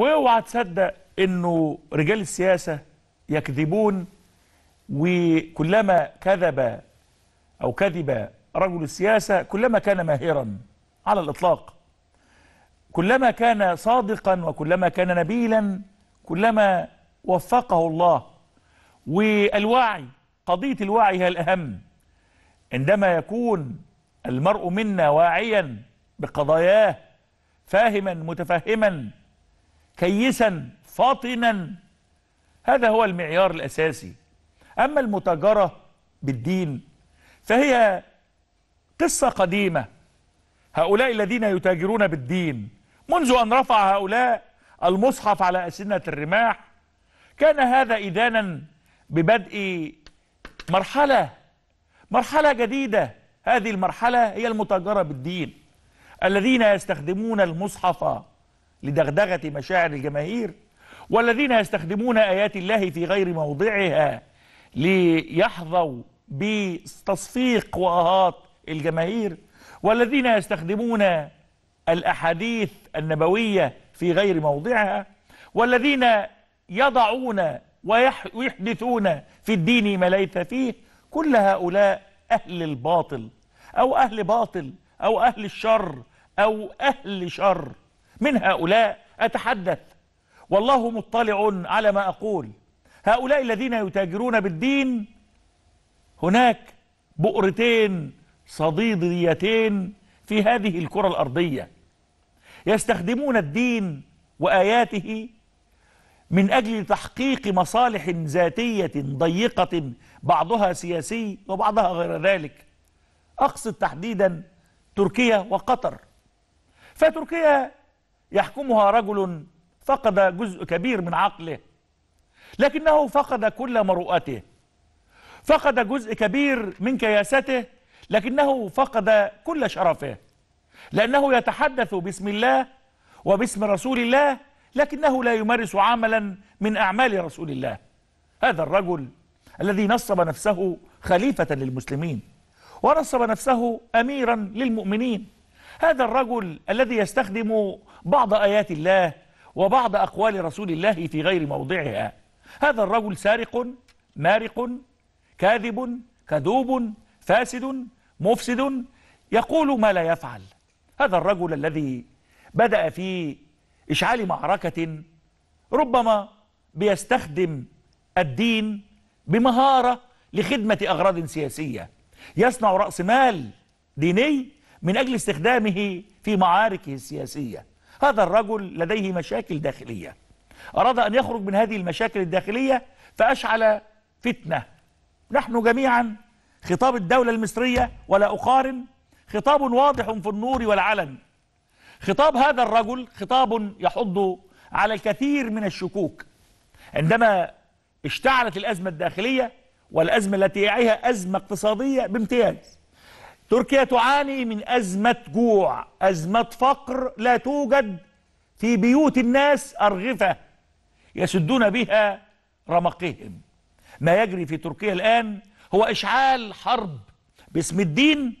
واوعى تصدق انه رجال السياسه يكذبون وكلما كذب او كذب رجل السياسه كلما كان ماهرا على الاطلاق كلما كان صادقا وكلما كان نبيلا كلما وفقه الله والوعي قضيه الوعي هي الاهم عندما يكون المرء منا واعيا بقضاياه فاهما متفهما كيسا فاطنا هذا هو المعيار الأساسي أما المتاجرة بالدين فهي قصة قديمة هؤلاء الذين يتاجرون بالدين منذ أن رفع هؤلاء المصحف على أسنة الرماح كان هذا إدانا ببدء مرحلة مرحلة جديدة هذه المرحلة هي المتاجرة بالدين الذين يستخدمون المصحف لدغدغة مشاعر الجماهير والذين يستخدمون آيات الله في غير موضعها ليحظوا بتصفيق وأهات الجماهير والذين يستخدمون الأحاديث النبوية في غير موضعها والذين يضعون ويحدثون في الدين ما ليس فيه كل هؤلاء أهل الباطل أو أهل باطل أو أهل الشر أو أهل شر من هؤلاء أتحدث والله مطلع على ما أقول هؤلاء الذين يتاجرون بالدين هناك بؤرتين صديديتين في هذه الكرة الأرضية يستخدمون الدين وآياته من أجل تحقيق مصالح ذاتية ضيقة بعضها سياسي وبعضها غير ذلك أقصد تحديدا تركيا وقطر فتركيا يحكمها رجل فقد جزء كبير من عقله لكنه فقد كل مروءته فقد جزء كبير من كياسته لكنه فقد كل شرفه لأنه يتحدث باسم الله وباسم رسول الله لكنه لا يمارس عملا من أعمال رسول الله هذا الرجل الذي نصب نفسه خليفة للمسلمين ونصب نفسه أميرا للمؤمنين هذا الرجل الذي يستخدم بعض آيات الله وبعض أقوال رسول الله في غير موضعها هذا الرجل سارق مارق كاذب كذوب فاسد مفسد يقول ما لا يفعل هذا الرجل الذي بدأ في إشعال معركة ربما بيستخدم الدين بمهارة لخدمة أغراض سياسية يصنع رأس مال ديني من أجل استخدامه في معاركه السياسية هذا الرجل لديه مشاكل داخلية أراد أن يخرج من هذه المشاكل الداخلية فأشعل فتنة نحن جميعا خطاب الدولة المصرية ولا أقارن خطاب واضح في النور والعلن خطاب هذا الرجل خطاب يحض على الكثير من الشكوك عندما اشتعلت الأزمة الداخلية والأزمة التي يعيها أزمة اقتصادية بامتياز تركيا تعاني من أزمة جوع أزمة فقر لا توجد في بيوت الناس أرغفة يسدون بها رمقهم ما يجري في تركيا الآن هو إشعال حرب باسم الدين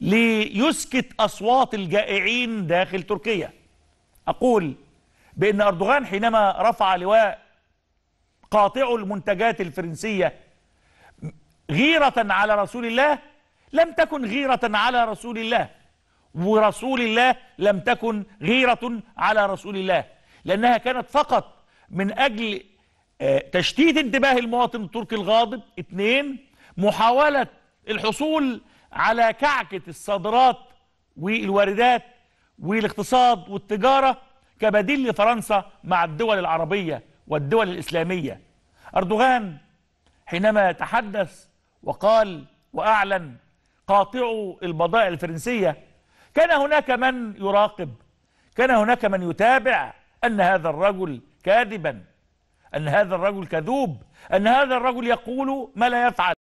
ليسكت أصوات الجائعين داخل تركيا أقول بأن أردوغان حينما رفع لواء قاطع المنتجات الفرنسية غيرة على رسول الله لم تكن غيرة على رسول الله ورسول الله لم تكن غيرة على رسول الله لأنها كانت فقط من أجل آه، تشتيت انتباه المواطن التركي الغاضب اثنين محاولة الحصول على كعكة الصادرات والواردات والاقتصاد والتجارة كبديل لفرنسا مع الدول العربية والدول الإسلامية أردوغان حينما تحدث وقال وأعلن قاطعوا البضائع الفرنسية كان هناك من يراقب كان هناك من يتابع أن هذا الرجل كاذبا أن هذا الرجل كذوب أن هذا الرجل يقول ما لا يفعل